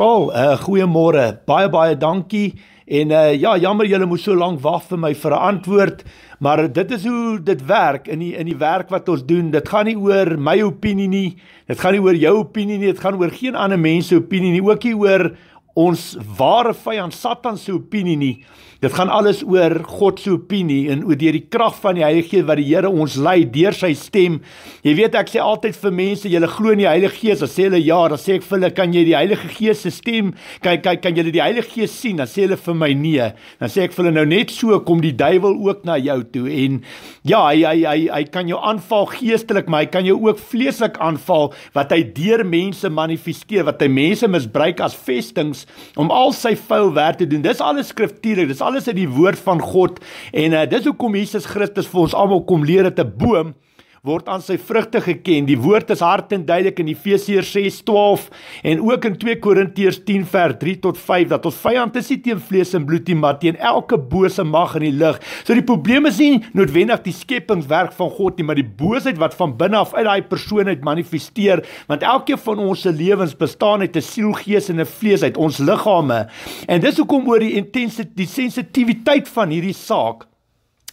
Pascal, uh, eh, goeiemôre. Baie baie dankie. En uh, ja, jammer julle moes so lank wag vir my vir 'n antwoord, maar dit is hoe dit werk in die in die werk wat ons doen. Dit gaan nie oor my opinie nie. Dit gaan nie oor jou opinie nie. Dit gaan oor geen ander mens se opinie nie. Ook nie oor ons ware vyand Satan se opinie nie. Dit gaan alles oor God se opinie en oor deur die krag van die Heilige Gees wat die Here ons lei deur sy stem. Jy weet ek sê altyd vir mense, julle glo in die Heilige Gees, dan sê hulle ja, dan sê ek vir hulle kan jy die Heilige Gees se stem kyk kyk kan julle die Heilige Gees sien? Dan sê hulle vir my nee. Dan sê ek vir hulle nou net so kom die duiwel ook na jou toe en ja, hy hy hy hy kan jou aanval geestelik, maar hy kan jou ook vleeslik aanval wat hy deur mense manifesteer, wat hy mense misbruik as vestings om al sy vuil werk te doen. Dis alles skriftuurlik, dis alles uit die woord van God en uh, dis hoekom Jesus Christus vir ons almal kom leer dat 'n boom word aan sy vrugte geken. Die woord is hard en duidelik in Efesiërs 6:12 en ook in 2 Korintiërs 10:3 tot 5 dat ons vyand is nie teen vlees en bloed nie, maar teen elke bose mag in die lig. So die probleem is nie noodwendig die skepingswerk van God nie, maar die boosheid wat van binne af uit daai persoon uit manifesteer, want elkeen van ons se lewens bestaan uit 'n siel, gees en 'n vlees uit ons liggame. En dis hoekom oor die intensiteit, die sensitiwiteit van hierdie saak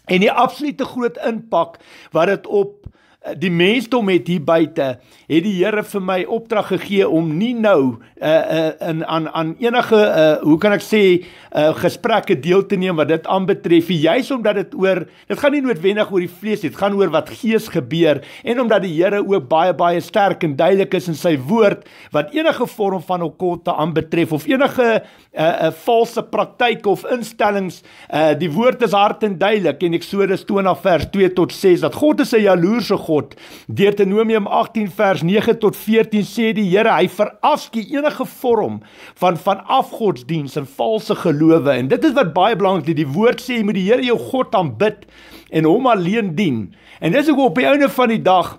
en die absolute groot impak wat dit op Eh, die mensdom het hier buite het die Here vir my opdrag gegee om nie nou uh uh in aan aan enige uh hoe kan ek sê uh gesprekke deel te neem wat dit aanbetref juis omdat dit oor dit gaan nie noodwendig oor die vlees dit gaan oor wat gees gebeur en omdat die Here ook baie baie sterk en duidelik is in sy woord wat enige vorm van okkulte aanbetref of enige uh 'n uh, valse praktyk of instellings uh die woord is hard en duidelik en Eksodus 20 vers 2 tot 6 dat God is 'n jaloerse God God. Deuteronomium 18 vers 9 tot 14 sê die Here, hy verafskie enige vorm van van afgodsdiens en valse gelowe. En dit is wat baie belangrik is. Die woord sê jy moet die Here jou God aanbid en hom alleen dien. En dis ook op die ouene van die dag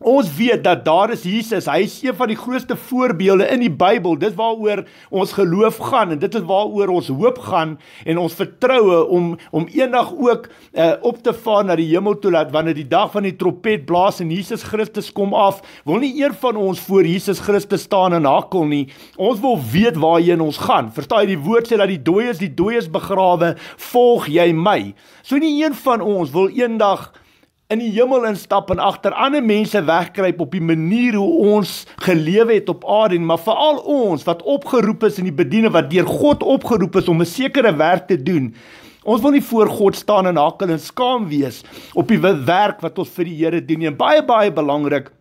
Ons weet dat daar is Jesus. Hy is een van die grootste voorbeelde in die Bybel. Dit waaroor ons geloof gaan en dit is waaroor ons hoop gaan en ons vertroue om om eendag ook uh, op te vaar na die hemel toe laat wanneer die dag van die trompet blaas en Jesus Christus kom af. Wil nie een van ons voor Jesus Christus staan en hakkel nie. Ons wil weet waarheen ons gaan. Verstaan jy die woord sê dat die dooies die dooies begrawe, volg jy my. So nie een van ons wil eendag in die hemel instap en agter ander mense wegkruip op die manier hoe ons gelewe het op aarde en maar veral ons wat opgeroep is in die bediening wat deur God opgeroep is om 'n sekere werk te doen. Ons wil nie voor God staan en hakkel en skaam wees op die werk wat ons vir die Here doen nie. En baie baie belangrik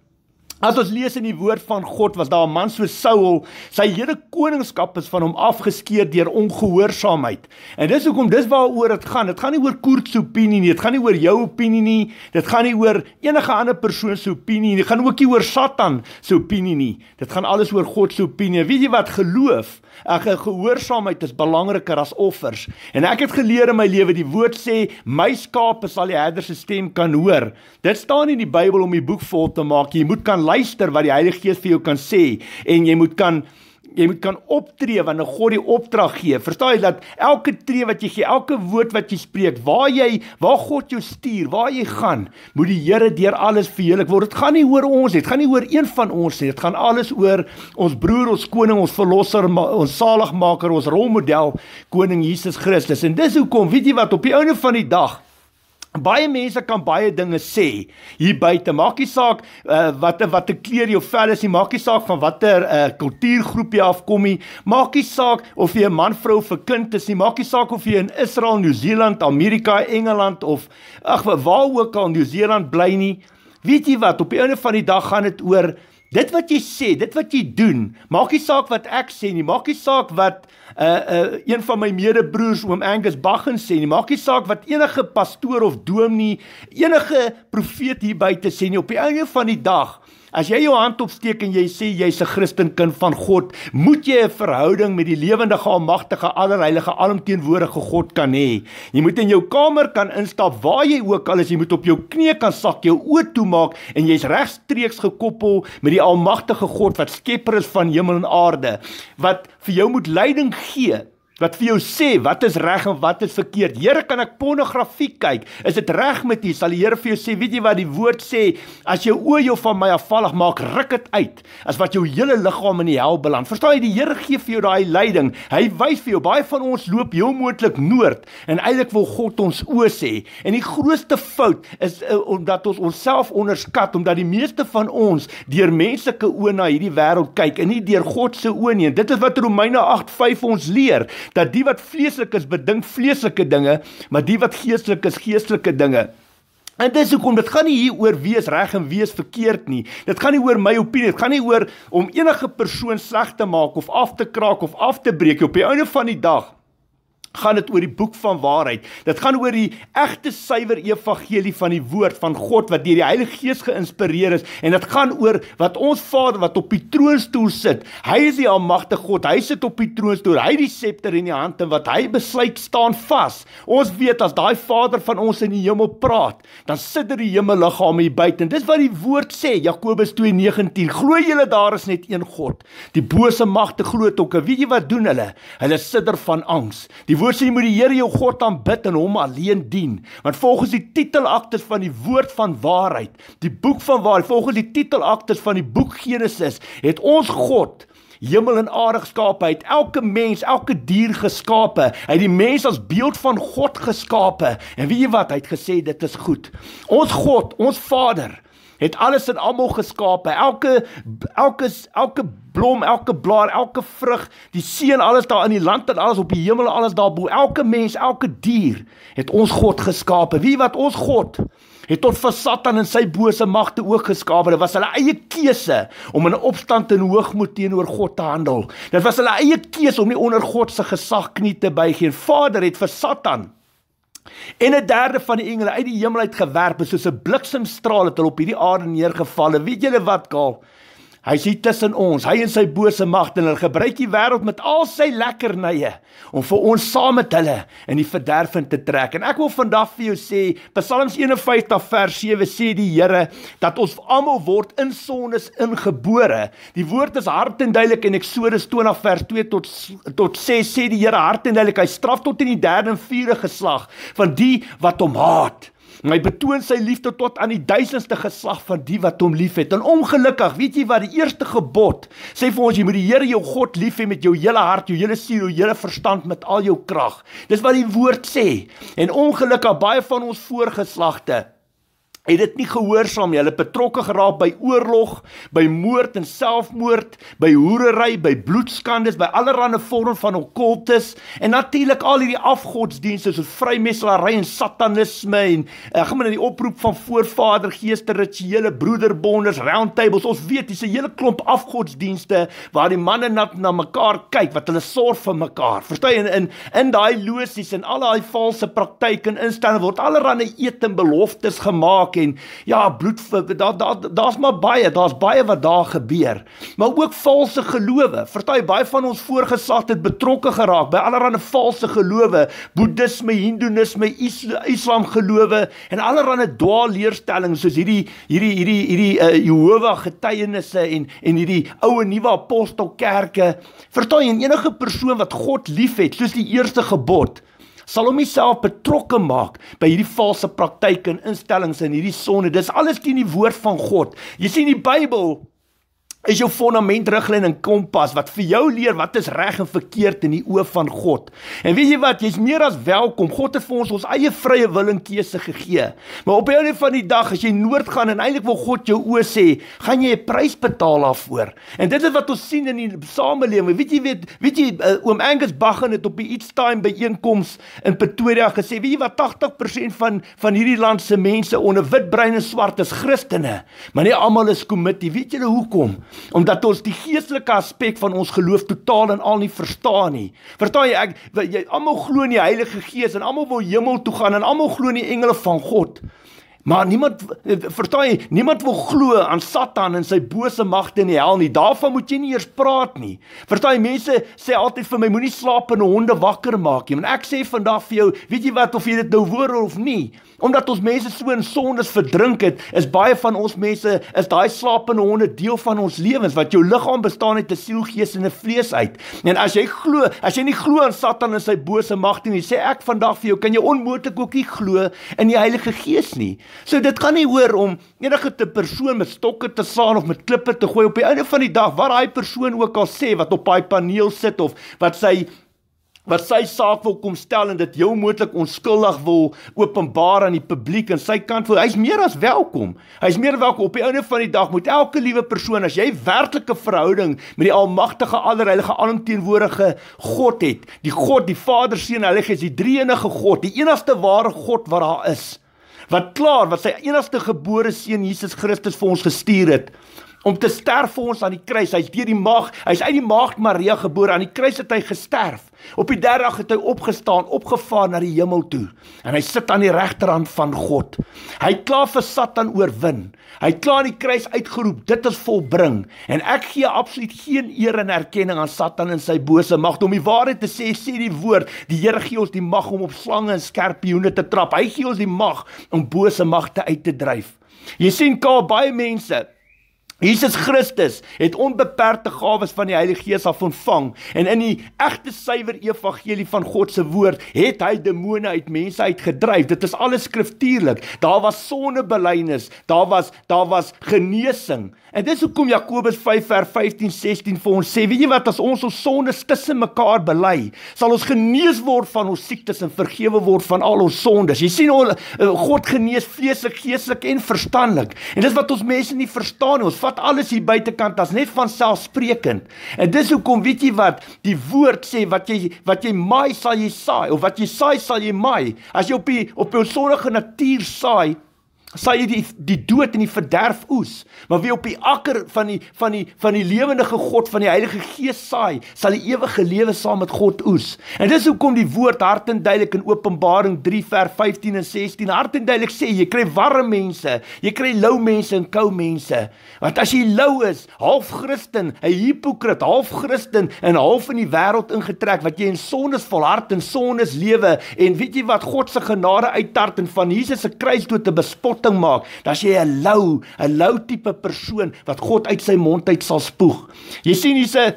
As ons lees in die woord van God was daar 'n man so Saul, sy hele koningskap is van hom afgeskeer deur ongehoorsaamheid. En dis hoekom dis waaroor dit gaan. Dit gaan nie oor Koert se opinie nie, dit gaan nie oor jou opinie nie, dit gaan nie oor enige ander persoon se opinie nie, dit gaan ook nie oor Satan se opinie nie. Dit gaan alles oor God se opinie. Weet jy wat geloof? Ag gehoorsaamheid is belangriker as offers. En ek het geleer in my lewe die woord sê my skape sal die herder se stem kan hoor. Dit staan in die Bybel om die boek vol te maak. Jy moet kan luister wat die Heilige Gees vir jou kan sê en jy moet kan jy moet kan optree wanneer God die opdrag gee. Verstaan jy dat elke tree wat jy gee, elke woord wat jy spreek, waar jy waar God jou stuur, waar jy gaan, moet die Here deur alles verheerlik word. Dit gaan nie oor ons nie, dit gaan nie oor een van ons nie. Dit gaan alles oor ons broer, ons koning, ons verlosser, ons saligmaker, ons rolmodel, koning Jesus Christus. En dis hoekom, weet jy wat, op die einde van die dag Baie mense kan baie dinge sê hier buite. Maak nie saak uh, eh, watter watter kleer jou vel is nie, maak nie saak van watter uh, kultuurgroep jy afkom nie. Maak nie saak of jy 'n man, vrou of 'n kind is nie. Maak nie saak of jy in Israel, Nieu-Seeland, Amerika, Engeland of ag, waar ook al in Nieu-Seeland bly nie. Weet jy wat? Op die einde van die dag gaan dit oor Dit wat jy sê, dit wat jy doen, maak nie saak wat ek sê nie, maak nie saak wat 'n uh, eh, 'n uh, eh, een van my medebroers oom Angus Baggin sê nie, maak nie saak wat enige pastoor of dominee, enige profeet hier buite sê nie op die einde van die dag. As jy jou hand opsteek en jy sê jy's 'n Christen kind van God, moet jy 'n verhouding met die lewendige almagtige allerheilige alomteenwoordige God kan hê. Jy moet in jou kamer kan instap waar jy ook al is, jy moet op jou knie kan sak, jou oë toemaak en jy's regstreeks gekoppel met die almagtige God wat skepper is van hemel en aarde, wat vir jou moet leiding gee wat vir jou sê wat is reg en wat is verkeerd. Here, kan ek pornografie kyk? Is dit reg met U? Sal die Here vir jou sê, weet jy wat die woord sê, as jou oë jou van my afvallig maak, ruk dit uit. As wat jou hele liggaam in die hel beland. Verstaan jy, die Here gee vir jou daai leiding. Hy wys vir jou, baie van ons loop heel moontlik noord en eintlik wil God ons oë sê. En die grootste fout is uh, omdat ons onsself onderskat omdat die meeste van ons deur menslike oë na hierdie wêreld kyk en nie deur God se oë nie. Dit is wat Romeine 8:5 ons leer dat die wat vleeslik is bedink vleeslike dinge, maar die wat geestelik is geestelike dinge. En dis hoekom dit gaan nie hier oor wees reg en wees verkeerd nie. Dit gaan nie oor my opinie, dit gaan nie oor om enige persoon sleg te maak of af te kraak of af te breek op die einde van die dag gaan dit oor die boek van waarheid. Dit gaan oor die egte suiwer evangelie van die woord van God wat deur die Heilige Gees geïnspireer is en dit gaan oor wat ons Vader wat op die troonstoel sit. Hy is die almagtige God. Hy sit op die troonstoel. Hy het die scepter in die hand en wat hy besluit staan vas. Ons weet as daai Vader van ons in die hemel praat, dan sit dit er die hemelliggame hier buite. Dis wat die woord sê, Jakobus 2:19. Glo julle daar is net een God. Die bose magte glo dit ook. Weet jy wat doen hulle? Hulle sitter van angs. Die woord sê jy moet die Here jou God aanbid en hom alleen dien. Want volgens die titelaktes van die woord van waarheid, die boek van waarheid, volgens die titelaktes van die boek Genesis, het ons God Hemel en aarde geskape, hy het elke mens, elke dier geskape. Hy het die mens as beeld van God geskape. En weet jy wat? Hy het gesê dit is goed. Ons God, ons Vader, het alles en almal geskaap. Elke elke elke blom, elke blaar, elke vrug, die see en alles daar in die land en alles op die hemel en alles daarbo. Elke mens, elke dier het ons God geskaap. Wie wat ons God het tot vir Satan en sy bose magte ook geskaap. Dit was hulle eie keuse om in opstand en hoogmoed teenoor God te handel. Dit was hulle eie keuse om nie onder God se gesag knie te buig nie. Vader het vir Satan En 'n derde van die engele uit die hemel uit gewerp is soos 'n bliksemstraal het hulle op hierdie aarde neergeval. Weet julle wat, Kaal? Hy is tussen ons, hy en sy bose magte en hulle gebruik die wêreld met al sy lekkernye om vir ons saam met hulle in die verderfing te trek. En ek wil vandag vir jou sê, Psalms 51 vers 7 sê die Here dat ons almal word in sondes ingebore. Die woord is hard en duidelik en Eksodus 20 vers 2 tot tot 6 sê die Here hard en duidelik, hy straf tot in die derde en vierde geslag van die wat hom haat. Hy betoon sy liefde tot aan die duisendste geslag van die wat hom liefhet. En ongelukkig, weet jy wat die eerste gebod sê vir ons jy moet die Here jou God lief hê met jou hele hart, jou hele siel, jou hele verstand met al jou krag. Dis wat die woord sê. En ongelukkig baie van ons voorgeslagte het dit nie gehoorsaam nie. Hulle betrokke geraak by oorlog, by moord en selfmoord, by hoerery, by bloedskandes, by allerlei vorm van okkultes en natuurlik al hierdie afgodsdienste soos vrymeslarry en satanisme en ek eh, gaan maar na die oproep van voorvadergeeste, rituele, broederbonders, round tables. Ons weet dis 'n hele klomp afgodsdienste waar die manne net na mekaar kyk wat hulle sorg vir mekaar. Verstaan jy in in, in daai losies en al daai valse praktyke en instellings word allerlei ete en beloftes gemaak en ja, bloed daar daar daar's maar baie, daar's baie wat daar gebeur. Maar ook valse gelowe. Vertel baie van ons voorgesag het betrokke geraak by allerlei valse gelowe, boeddisme, hindoeïsme, islam gelowe en allerlei dwaalleerstellings soos hierdie hierdie hierdie hierdie uh, eh, Jehovah getuienisse en en hierdie ou en nuwe apostelkerke. Vertel en enige persoon wat God liefhet, soos die eerste gebod sal hom self betrokke maak by hierdie valse praktyke en instellings en hierdie sonde. Dis alles teen die woord van God. Jy sien die Bybel is jou fondament, riglyn en kompas wat vir jou leer wat is reg en verkeerd in die oë van God. En weet jy wat? Jy's meer as welkom. God het vir ons ons eie vrye wil en keuse gegee. Maar op 'n ou van die dag as jy noord gaan en eintlik wil God jou oë sê, gaan jy 'n prys betaal daarvoor. En dit is wat ons sien in die samelewing. Weet jy weet, weet jy eh, oom Angus Baggin het op die iets time byeenkoms in Pretoria gesê, weet jy wat 80% van van hierdie land se mense onder wit brein en swart is Christene, maar nie almal is committed. Weet julle hoekom? omdat ons die geestelike aspek van ons geloof totaal en al nie verstaan nie. Verstaan jy ek jy almal glo in die Heilige Gees en almal wil hemel toe gaan en almal glo in die engele van God. Maar niemand eh, eh, verstaan niemand wil glo aan Satan en sy bose magte in die hel nie. Daarvan moet jy nie eers praat nie. Verstaan mense sê altyd vir my moenie slapende honde wakker maak nie. Want ek sê vandag vir jou, weet jy wat of jy dit nou hoor of nie, omdat ons mense so in sondes verdrink het, is baie van ons mense is daai slapende honde deel van ons lewens wat jou liggaam bestaan uit 'n siel, gees en 'n vlees uit. En as jy glo, as jy nie glo aan Satan en sy bose magte nie, sê ek vandag vir jou, kan jy onmoontlik ook nie glo in die Heilige Gees nie. So dit gaan nie oor om enige te persoon met stokke te slaan of met klippe te gooi op die einde van die dag wat daai persoon ook al sê wat op daai paneel sit of wat sy wat sy saak wil kom stel en dit jou moontlik onskuldig wil openbaar aan die publiek en sy kant voel hy's meer as welkom. Hy's meer welkom op die einde van die dag moet elke liewe persoon as jy werklike verhouding met die almagtige allerheilige alomteenwoordige God het, die God, die Vader, Seun, Heilige Gees, die drie-enige God, die enigste ware God wat daar is wat klaar wat sy enigste gebore seun Jesus Christus vir ons gestuur het om te sterf vir ons aan die kruis. Hy's deur die maag, hy's uit die maag Maria gebore. Aan die kruis het hy gesterf. Op die 3de dag het hy opgestaan, opgevaar na die hemel toe. En hy sit aan die regterhand van God. Hy het klaar vir Satan oorwin. Hy het klaar die kruis uitgeroep. Dit is volbring. En ek gee absoluut geen eer en erkenning aan Satan en sy bose mag om die waarheid te sê, sê die woord. Die Here gee ons die mag om op slange en skorpioene te trap. Hy gee ons die mag om bose magte uit te dryf. Jy sien, ka baie mense Jesus Christus het onbeperkte gawes van die Heilige Gees af ontvang en in die egte suiwer evangelie van God se woord het hy demone uit mense uitgedryf. Dit is alles skriftuurlik. Daar was sonnebelynis, daar was daar was genesing. En dis hoekom Jakobus 5 vers 15 16 vir ons sê, weet jy wat, as ons ons sondes tussen mekaar bely, sal ons genees word van ons siektes en vergewe word van al ons sondes. Jy sien eh, God genees vleeslik, geestelik en verstandelik. En dis wat ons mense nie verstaan nie. Ons vat alles hier buitekant as net van selfsprekend. En dis hoekom weet jy wat, die woord sê wat jy wat jy maai sal jy saai of wat jy saai sal jy maai. As jy op die op jou sondige natuur saai, sal jy die die dood en die verderf oes maar wie op die akker van die van die van die lewende God van die Heilige Gees saai sal die ewige lewe saam met God oes en dis hoekom die woord hart en duidelik in Openbaring 3 vers 15 en 16 hart en duidelik sê jy kry warm mense jy kry lou mense en kou mense want as jy lou is half Christen 'n hipokrit half Christen en half in die wêreld ingetrek wat jy in sondes volhard en sondes lewe en weet jy wat God se genade uittart en van Jesus se kruis toe te bespot spotting maak, dan jy 'n lou, 'n lou tipe persoon wat God uit sy mond uit sal spoeg. Jy sien hier's 'n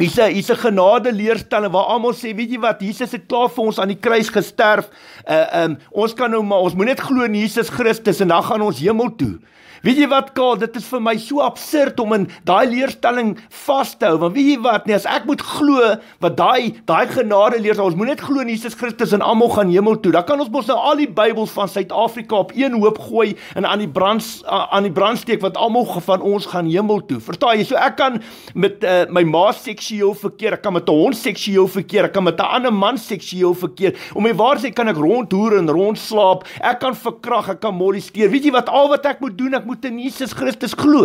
Hier's 'n hier's 'n genade leerstelling waar almal sê, weet jy wat, Jesus het klaar vir ons aan die kruis gesterf. Uh um ons kan nou maar ons moet net glo in Jesus Christus en dan gaan ons hemel toe. Weet jy wat, Karl, dit is vir my so absurd om in daai leerstelling vas te hou. Want weet jy wat, nee, as ek moet glo wat daai daai genade leer, ons moet net glo in Jesus Christus en almal gaan hemel toe. Dan kan ons mos nou al die Bybels van Suid-Afrika op een hoop gooi en aan die brand aan die brandsteek wat almal van ons gaan hemel toe. Vertaai jy? So ek kan met uh, my ma se seksueel verkeer, ek kan met 'n hond seksueel verkeer, ek kan met 'n ander man seksueel verkeer. Om my waar sê kan ek rondhoer en rondslaap. Ek kan verkrag, ek kan molesteer. Weet jy wat al wat ek moet doen? Ek moet in Jesus Christus glo.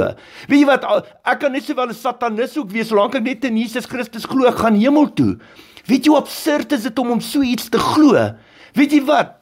Weet jy wat ek kan net sowel 'n satanis ook wees, solank ek net in Jesus Christus glo, ek gaan hemel toe. Weet jy hoe absurd is dit om om so iets te glo? Weet jy wat?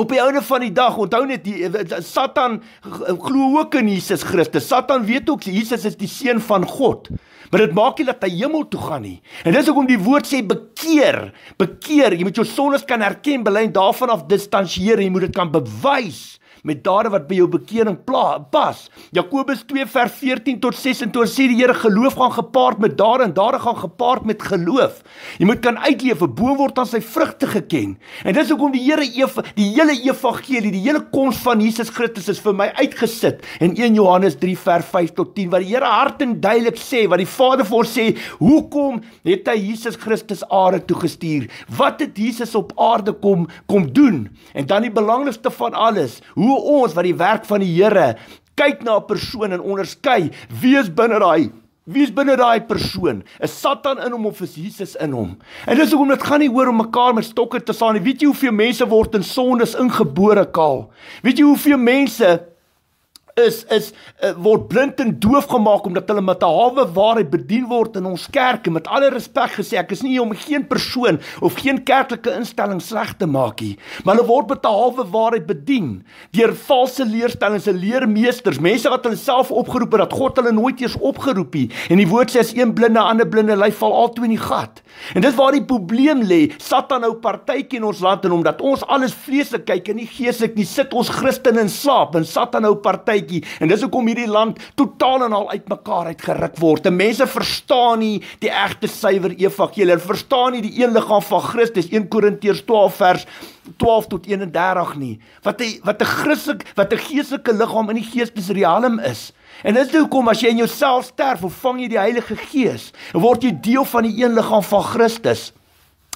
Op die oude van die dag, onthou net die eh, eh, Satan eh, glo ook in Jesus Christus. Satan weet ook Jesus is die seun van God. Maar dit maak nie dat hy hemel toe gaan nie. En dis hoekom die woord sê bekeer. Bekeer, jy moet jou sondes kan erken, bely en daarvan af distansieer, jy moet dit kan bewys met dade wat by jou bekering pas. Jakobus 2 vers 14 tot 26 sê die Here geloof gaan gepaard met dade en dade gaan gepaard met geloof. Jy moet kan uitleef 'n boom word aan sy vrugte geken. En dis hoekom die Here Eva die hele evangelie, die hele koms van Jesus Christus is vir my uitgesit in 1 Johannes 3 vers 5 tot 10 wat die Here hart en duidelik sê wat die Vader vir ons sê, hoekom het hy Jesus Christus aarde toe gestuur? Wat het Jesus op aarde kom kom doen? En dan die belangrikste van alles, hoe hoe ons wat die werk van die Here kyk na 'n persoon en onderskei wie is binne daai Wie is binne daai persoon? Is Satan in hom of is Jesus in hom? En dis hoekom dit gaan nie oor om mekaar met stokke te slaan nie. Weet jy hoeveel mense word in sondes ingebore kaal? Weet jy hoeveel mense is is eh, word blind en doof gemaak omdat hulle met 'n halwe waarheid bedien word in ons kerk en met alle respek gesê ek is nie om geen persoon of geen kerklike instelling sleg te maak nie maar hulle word met 'n halwe waarheid bedien deur valse leerstellings en leermeesters mense wat hulle self opgeroep het dat God hulle nooit eers opgeroep het en die woord sê as een blinde ander blinde ly val altoe in die gat en dit waar die probleem lê satan hou partytjie in ons land en omdat ons alles vleeslik kyk en nie geeslik nie sit ons christene in slaap en satan hou partytjie partytjie en dis hoekom hierdie land totaal en al uitmekaar uitgeruk word. Die mense verstaan nie die egte suiwer evangelie. Hulle verstaan nie die een liggaam van Christus 1 Korintiërs 12 vers 12 tot 31 nie. Wat 'n wat 'n Christelike wat 'n geestelike liggaam in die geestelike riekalm is. En dit sou kom as jy in jouself sterf, ontvang jy die Heilige Gees en word jy deel van die een liggaam van Christus.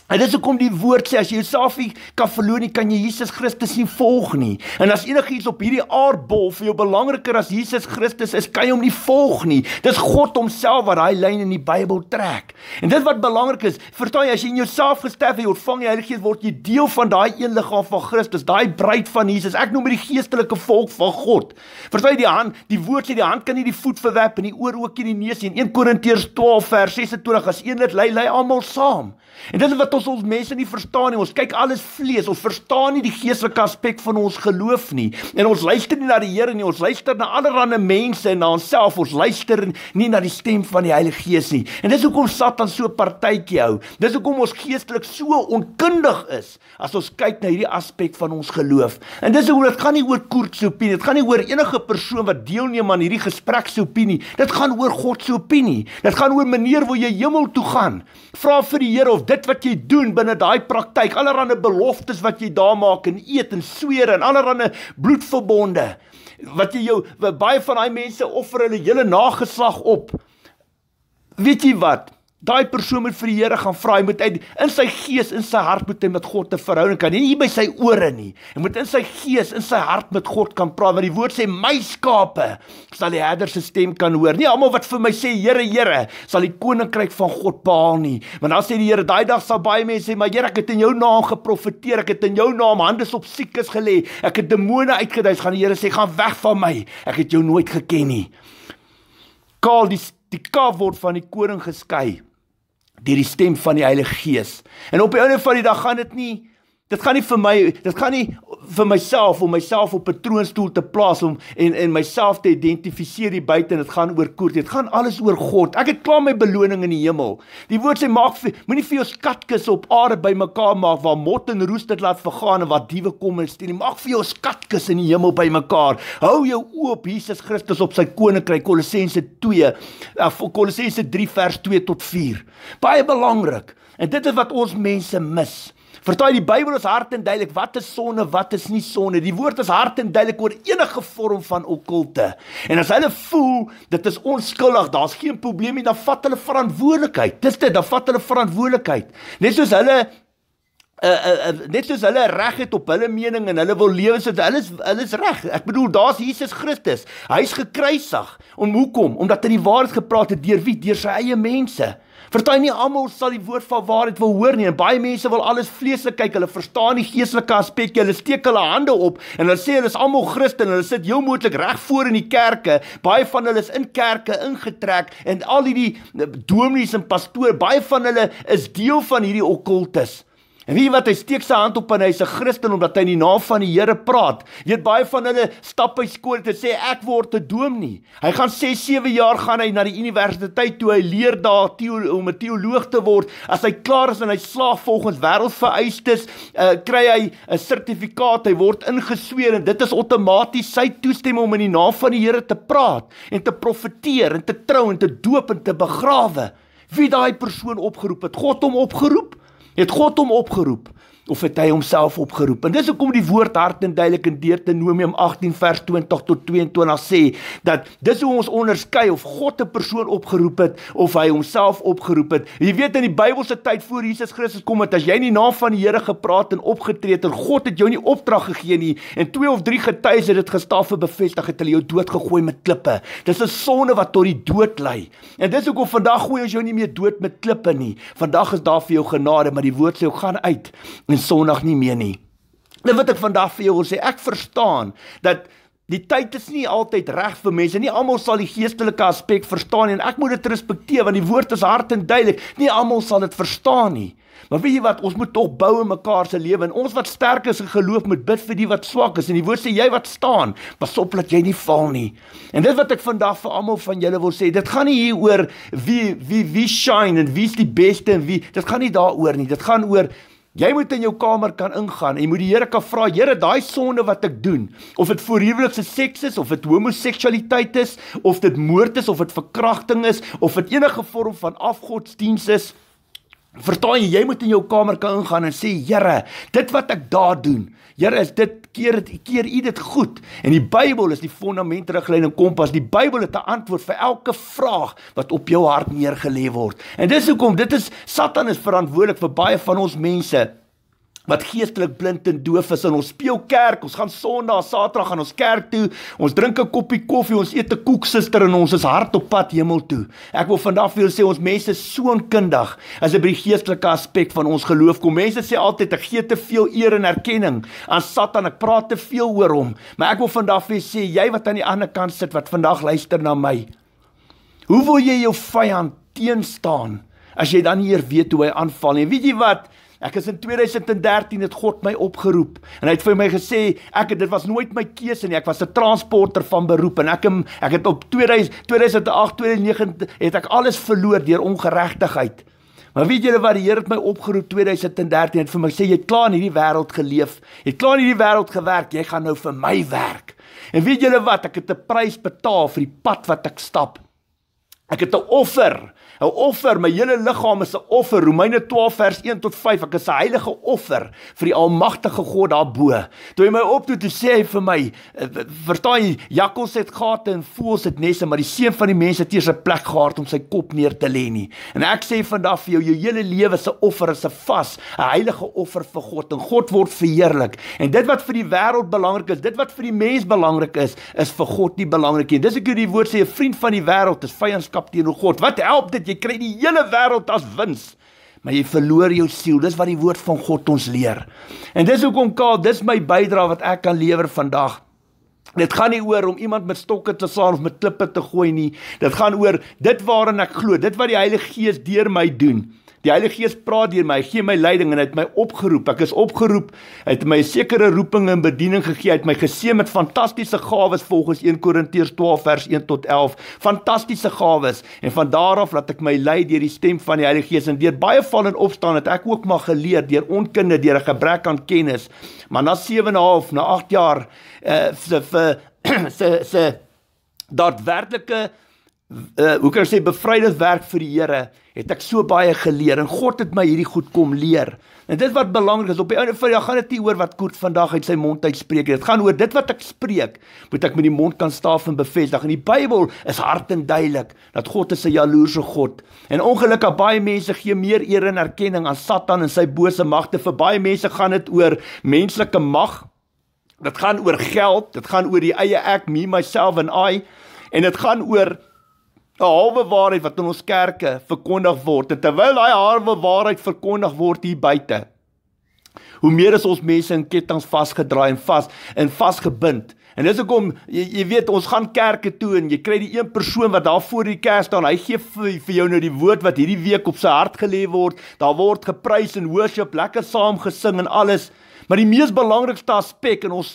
En dis hoekom die woord sê as jy Safi Kafeloni kan jy Jesus Christus nie volg nie. En as enigiets op hierdie aardbol vir jou belangriker as Jesus Christus is, kan jy hom nie volg nie. Dis God homself wat daai lyn in die Bybel trek. En dit wat belangrik is, verstaan jy, as jy in jou saaf gestef word, ontvang jy Heilige Gees word jy deel van daai een liggaam van Christus, daai bruid van Jesus. Ek noem dit die geestelike volk van God. Verstaan jy die hand, die woord sê die hand kan nie die voet verwerp en die oor ook nie die neus nie. 1 Korintiërs 12 vers 26 as een lid lei lei almal saam. En dit is wat ons ons mense nie verstaan nie. Ons kyk alles vlees. Ons verstaan nie die geestelike aspek van ons geloof nie. En ons luister nie na die Here nie. Ons luister na allerlei mense en na onsself. Ons luister nie na die stem van die Heilige Gees nie. En dis hoekom Satan so partytjie hou. Dis hoekom ons geestelik so onkundig is as ons kyk na hierdie aspek van ons geloof. En dis hoekom dit gaan nie oor koersopinie. Dit gaan nie oor enige persoon wat deelneem aan hierdie gesprek se opinie. Dit gaan oor God se opinie. Dit gaan oor meneer wil jy hemel toe gaan? Vra vir die Here of dit wat jy doen binne daai praktyk, allerlei beloftes wat jy daar maak en eet en sweer en allerlei bloedverbonde wat jy jou baie van daai mense offer hulle hele nageslag op. Weet jy wat? daai persoon moet vir die Here gaan vra. Hy moet uit in sy gees, in sy hart moet hy met God 'n verhouding kan hê, nie by sy ore nie. Hy moet in sy gees, in sy hart met God kan praat. Want die woord sê my skape sal die herder se stem kan hoor. Nie almal wat vir my sê Here, Here, sal die koninkryk van God behaal nie. Want dan sê die Here, daai dag sal baie mense sê, "Maar Here, ek het in jou naam geprofeteer, ek het in jou naam hande op siekes gelê, ek het demone uitgedryf." Gaan die Here sê, "Gaan weg van my. Ek het jou nooit geken nie." Kaal die die kaf word van die koning geskei deur die stem van die Heilige Gees. En op die einde van die dag gaan dit nie Dit gaan nie vir my, dit gaan nie vir myself om myself op 'n troonstoel te plaas om en en myself te identifiseer hier buite en dit gaan oor koers. Dit gaan alles oor God. Ek het klaar my beloning in die hemel. Die woord sê maak moenie vir jou skatkis op aarde bymekaar maak waar mot en roes dit laat vergaan en waar diewe kom en steel. Maak vir jou skatkis in die hemel bymekaar. Hou jou oop Jesus Christus op sy koninkry Kolossense 2 eh, Kolossense 3 vers 2 tot 4. Baie belangrik. En dit is wat ons mense mis. Vertaal die Bybel ons hart en duidelik wat is sonde, wat is nie sonde. Die woord is hart en duidelik oor enige vorm van okkulte. En as hulle voel dit is onskuldig, daar's geen probleem nie, dan vat hulle verantwoordelikheid. Dis dit, dan vat hulle verantwoordelikheid. Net soos hulle Uh, uh, uh, net soos hulle reg het op hulle mening en hulle wil lewe sodat hulle is hulle is reg. Ek bedoel daar's Jesus Christus. Hy's gekruisig. Om hoekom? Omdat hy die waarheid gepraat het deur wie? Deur sy eie mense. Verstaan nie almal sal die woord van waarheid wil hoor nie. En baie mense wil alles vleeslik kyk. Hulle verstaan die geestelike aspek. Hulle steek hulle hande op en hulle sê hulle is almal Christen. Hulle sit heel moontlik reg voor in die kerke. Baie van hulle is in kerke ingetrek en al hierdie eh, dominees en pastoors, baie van hulle is deel van hierdie okkultus. En wie wat hy steek sy hand op en hy's 'n Christen omdat hy in die naam van die Here praat. Jy weet baie van hulle stap hy skool te sê ek word 'n dominee. Hy gaan 6, 7 jaar gaan hy na die universiteit toe hy leer daar teo om 'n teoloog te word. As hy klaar is en hy slaag volgens wêreldvereistes, uh, kry hy 'n sertifikaat. Hy word ingesweer en dit is outomaties sy toestemming om in die naam van die Here te praat en te profeteer en te trou en te doop en te begrawe. Wie daai persoon opgeroep het, God hom opgeroep het God hom opgeroep of het hy homself opgeroep. En dis hoekom die woord hart en duidelik in Deuteronomium 18 vers 20 tot 22 sê dat dis hoe ons onderskei of God 'n persoon opgeroep het of hy homself opgeroep het. En jy weet in die Bybelse tyd voor Jesus Christus kom het, as jy nie naam van die Here gepraat en opgetree het en God het jou nie opdrag gegee nie en twee of drie getuies het dit gestaaf en bevestig het hulle jou doodgegooi met klippe. Dis 'n sonde wat tot die dood lei. En dis hoekom vandag gooi ons jou nie meer dood met klippe nie. Vandag is daar vir jou genade, maar die woord sê jy gaan uit en Sondag nie meer nie. Dit nou wat ek vandag vir jou wil sê, ek verstaan dat die tyd is nie altyd reg vir mense. Nie almal sal die geestelike aspek verstaan nie en ek moet dit respekteer want die woord is hard en duidelik. Nie almal sal dit verstaan nie. Maar weet jy wat, ons moet tog bou in mekaar se lewe en ons wat sterk is in geloof moet bid vir die wat swak is en die woord sê jy wat staan, pasop dat jy nie val nie. En dit wat ek vandag vir almal van julle wil sê, dit gaan nie hier oor wie wie wie shine en wie's die beste en wie, dit gaan nie daaroor nie. Dit gaan oor Jy moet in jou kamer kan ingaan en jy moet die Here kan vra, Here, daai sonde wat ek doen, of dit voorhuwelikse seks is of dit homoseksualiteit is of dit moord is of dit verkrachting is of dit enige vorm van afgodsdienst is, Verstaan jy, jy moet in jou kamer kan ingaan en sê, Here, dit wat ek daar doen, Here, is dit keer dit keer u dit goed. En die Bybel is die fondament riglyn en kompas. Die Bybel het 'n antwoord vir elke vraag wat op jou hart neerge lê word. En dis hoekom dit is Satan is verantwoordelik vir baie van ons mense wat geestelik blind en doof is in ons speelkerk. Ons gaan Sondag, Saterdag gaan ons kerk toe. Ons drink 'n koppie koffie, ons eet 'n koek suster en ons is hard op pad hemel toe. Ek wil vandag vir julle sê ons mense is so onkundig as dit by die geestelike aspek van ons geloof kom. Mense sê altyd ek gee te veel eer en erkenning aan Satan. Ek praat te veel oor hom. Maar ek wil vandag vir julle sê jy wat aan die ander kant sit wat vandag luister na my. Hoe wil jy jou vyand teenstaan as jy dan nie eers weet hoe hy aanval nie? Weet jy wat? Ek is in 2013 het God my opgeroep en hy het vir my gesê ek dit was nooit my keuse nie. Ek was 'n transporter van beroep en ek ek het op 2000 2008 2009 het ek alles verloor deur ongeregtigheid. Maar weet julle wat die Here het my opgeroep 2013 het vir my sê jy het klaar in hierdie wêreld geleef. Jy het klaar in hierdie wêreld gewerk. Jy gaan nou vir my werk. En weet julle wat? Ek het 'n prys betaal vir die pad wat ek stap. Ek het 'n offer 'n offer, my hele liggaam is 'n offer. Romeine 12 vers 1 tot 5. Ek is 'n heilige offer vir die almagtige God daarbo. Toe hy my optoe te sê vir my, eh, verstaan jy, jakkals het gate en voëls het nesse, maar die seun van die mens het eers 'n plek gehad om sy kop neer te lê nie. En ek sê vandag vir jou, jou hele lewe se offer is 'n vas, 'n heilige offer vir God en God word verheerlik. En dit wat vir die wêreld belangrik is, dit wat vir die mens belangrik is, is vir God nie belangrik nie. Dis ek hoe die woord sê, 'n vriend van die wêreld is vyandskap teenoor God. Wat help dit het, jy kry die hele wêreld as wins, maar jy verloor jou siel. Dis wat die woord van God ons leer. En dis hoekom Kaal, dis my bydrae wat ek kan lewer vandag. Dit gaan nie oor om iemand met stokke te slaan of met klippe te gooi nie. Dit gaan oor dit waarin ek glo, dit wat die Heilige Gees deur my doen. Die Heilige Gees praat deur my, hy gee my leiding en hy het my opgeroep. Ek is opgeroep. Hy het my 'n sekere roeping en bediening gegee. Hy het my geseën met fantastiese gawes volgens 1 Korintiërs 12 vers 1 tot 11. Fantastiese gawes. En van daar af laat ek my lei deur die stem van die Heilige Gees en deur baie val en opstaan het ek ook maar geleer deur onkunde, deur 'n gebrek aan kennis. Maar na 7 en 'n half, na 8 jaar uh se se se daardie werklike uh, hoe kan ek sê bevrydend werk vir die Here, het ek so baie geleer en God het my hierdie goed kom leer. En dit wat belangrik is op die ouene vir jou gaan dit nie oor wat Koert vandag uit sy mond uit spreek nie. Dit gaan oor dit wat ek spreek, moet ek met die mond kan staaf en bevestig. In die Bybel is hard en duidelik dat God 'n jaloerse God. En ongelukkig baie mense gee meer eer en erkenning aan Satan en sy bose magte. Vir baie mense gaan dit oor menslike mag. Dit gaan oor geld, dit gaan oor die eie ek, me myself and I en dit gaan oor 'n halwe waarheid wat in ons kerke verkondig word en terwyl daai halwe waarheid verkondig word hier buite hoe meer is ons mense in ketTINGS vasgedraai en vas en vasgebind en dis hoekom jy, jy weet ons gaan kerke toe en jy kry die een persoon wat daar voor die kerk staan hy gee vir, vir jou nou die woord wat hierdie week op sy hart gelê word daar word geprys en worship lekker saam gesing en alles Maar die mees belangrikste aspek in ons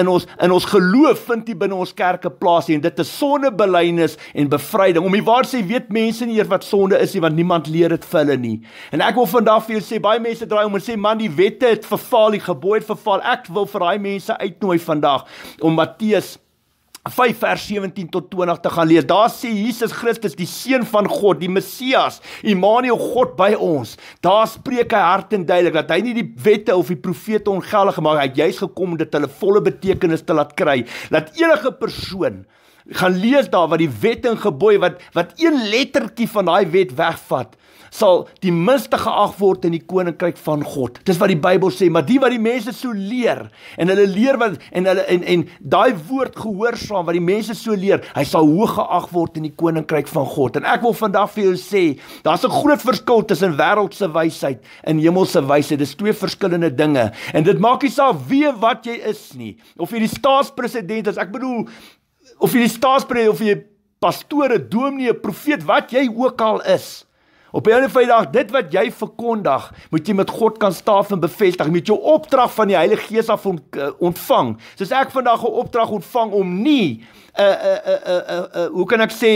in ons in ons geloof vind hier binne ons kerke plaas en dit is sondebelynis en bevryding. Om die waar sê weet mense nie eers wat sonde is nie want niemand leer dit vir hulle nie. En ek wil vandag vir julle sê baie mense draai om en sê man die wette het verval, die gebooie het verval. Ek wil vir daai mense uitnooi vandag om Matteus 5 vers 17 tot 20 te gaan lees. Daar sê Jesus Christus, die seun van God, die Messias, Immanuel God by ons. Daar spreek hy hard en duidelik dat hy nie die wette of die profete ongeldig gemaak het. Hy het juis gekom om dit hulle volle betekenis te laat kry. Dat enige persoon gaan lees daar wat die wet en gebooie wat wat een lettertjie van daai wet wegvat sal die minste geag word in die koninkryk van God. Dis wat die Bybel sê, maar die wat die mense so leer en hulle leer wat en hulle en en daai woord gehoorsaam wat die mense so leer, hy sal hoog geag word in die koninkryk van God. En ek wil vandag vir jou sê, daar's 'n groot verskil tussen wêreldse wysheid en hemelse wysheid. Dis twee verskillende dinge. En dit maak nie saak wie wat jy is nie, of jy die staatspresident is, ek bedoel of jy die staatspresident of jy pastore, dominee, profeet, wat jy ook al is. Op hierdie Vrydag, dit wat jy verkondig, moet jy met God kan staaf en bevestig. Jy moet jou opdrag van die Heilige Gees af eh, ontvang. Soos ek vandag 'n opdrag ontvang om nie 'n uh, eh, 'n uh, eh, 'n uh, 'n uh, uh, uh, uh, hoe kan ek sê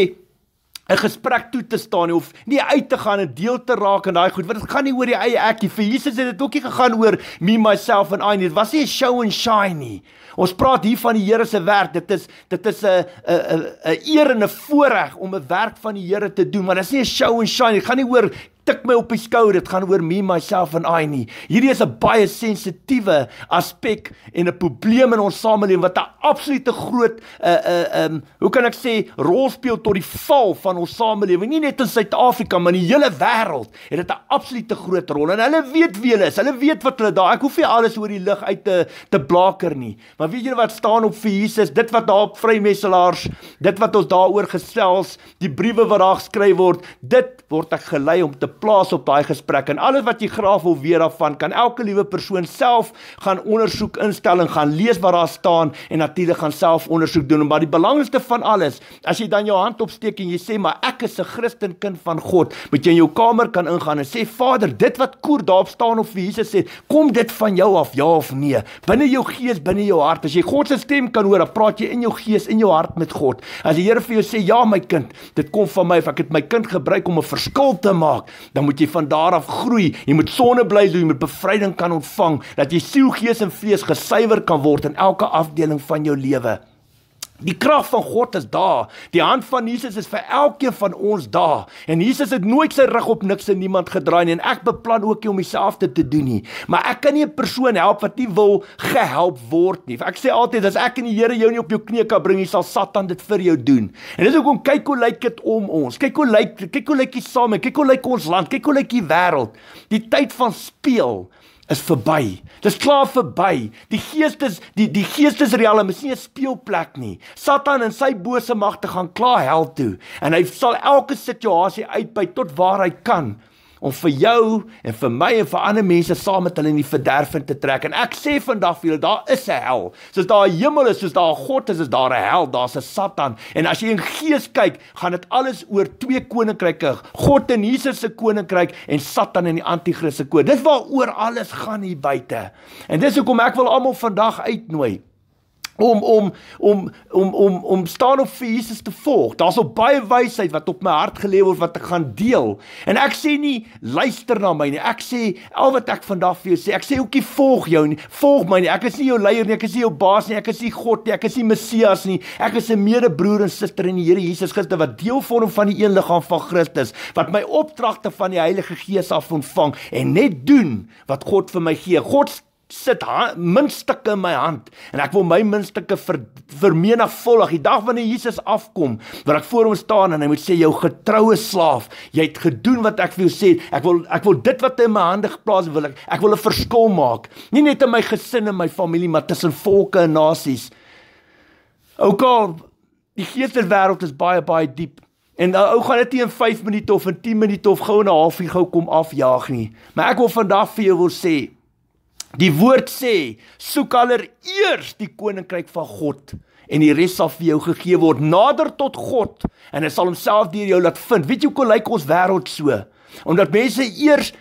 'n gesprek toe te staan of nie uit te gaan en deel te raak aan daai goed want dit gaan nie oor die eie ek nie. Vir Jesus het dit ook nie gegaan oor me myself and I nie. Dit was nie 'n show and shine nie. Ons praat hier van die Here se werk. Dit is dit is 'n 'n 'n 'n eer en 'n voorreg om 'n werk van die Here te doen, maar dit is nie 'n show and shine nie. Dit gaan nie oor tik my op die skouer. Dit gaan oor me myself en I nie. Hierdie is 'n baie sensitiewe aspek en 'n probleem in ons samelewing wat 'n absolute groot 'n uh, eh, 'n uh, eh, um, ehm, hoe kan ek sê rol speel tot die val van ons samelewing. Nie net in Suid-Afrika, maar in die hele wêreld het dit 'n absolute groot rol. En hulle weet wie hulle is. Hulle weet wat hulle daai. Ek hoef nie alles oor die lig uit te te blaker nie. Maar weet julle wat staan op vir Jesus? Dit wat daar op vrymesselaars, dit wat ons daaroor gesels, die briewe wat daar geskryf word, dit word ek gelei om te plaas op daai gesprek en alles wat jy graag wil weet daarvan kan elke liewe persoon self gaan ondersoek instel en gaan lees wat daar staan en natuurlik gaan self ondersoek doen maar die belangrikste van alles as jy dan jou hand opsteek en jy sê maar ek is 'n Christen kind van God moet jy in jou kamer kan ingaan en sê Vader dit wat koer daarop staan of vir Jesus sê kom dit van jou af ja of nee binne jou gees binne jou hart as jy God se stem kan hoor dan praat jy in jou gees in jou hart met God as die Here vir jou sê ja my kind dit kom van my of ek het my kind gebruik om 'n verskil te maak dan moet jy van daar af groei. Jy moet sonne bly loop, jy moet bevryding kan ontvang dat jy siel, gees en vlees gesuiwer kan word in elke afdeling van jou lewe. Die krag van God is daar. Die hand van Jesus is vir elkeen van ons daar. En Jesus het nooit sy rug op niks en niemand gedraai nie. En ek beplan ook nie om dieselfde te doen nie. Maar ek kan nie 'n persoon help wat nie wil gehelp word nie. Ek sê altyd as ek en die Here jou nie op jou knieë kan bring, hy sal Satan dit vir jou doen. En dis hoekom kyk hoe lyk dit om ons. Kyk hoe lyk kyk hoe lyk die same. Kyk hoe lyk ons land. Kyk hoe lyk die wêreld. Die tyd van speel is verby. Dis klaar verby. Die geestes die die geestesriem is nie 'n speelplek nie. Satan en sy bose magte gaan klaar hel toe en hy sal elke situasie uitbuit tot waar hy kan om vir jou en vir my en vir ander mense saam met hulle in die verderf in te trek. En ek sê vandag vir julle, daar is 'n hel. Soos daar 'n hemel is, soos daar 'n God is, is daar 'n hel, daar's 'n Satan. En as jy in gees kyk, gaan dit alles oor twee koninkryke, God en Jesus se koninkryk en Satan en die anti-kristus se koninkryk. Dis waaroor alles gaan hier buite. En dis hoekom ek wil almal vandag uitnooi om om om om om om staan op vir Jesus te volg. Daar's op baie wysheid wat op my hart gelê word wat ek gaan deel. En ek sê nie luister na my nie. Ek sê al wat ek vandag vir jou sê, ek sê ookie volg jou nie. Volg my nie. Ek is nie jou leier nie. Ek is nie jou baas nie. Ek is nie God nie. Ek is nie Messias nie. Ek is 'n medebroer en suster in die Here Jesus Christus wat deel vorm van die een liggaam van Christus, wat my opdragte van die Heilige Gees af ontvang en net doen wat God vir my gee. God sit muntstukke in my hand en ek wil my muntstukke ver, vermenigvuldig die dag wanneer Jesus afkom wat ek voor hom staan en hy moet sê jou getroue slaaf jy het gedoen wat ek vir jou sê ek wil ek wil dit wat in my hande geplaas wil ek ek wil 'n verskil maak nie net in my gesin en my familie maar tussen volke en nasies ook al die geestelike wêreld is baie baie diep En nou ou gaan dit nie in 5 minute of in 10 minute of gou 'n halfuur gou kom afjaag nie. Maar ek wil vandag vir jou wil sê, Die woord sê, soek allereers die koninkryk van God en die res sal vir jou gegee word. Nader tot God en hy sal homself deur jou laat vind. Weet jy hoe lyk ons wêreld so? Omdat mense eers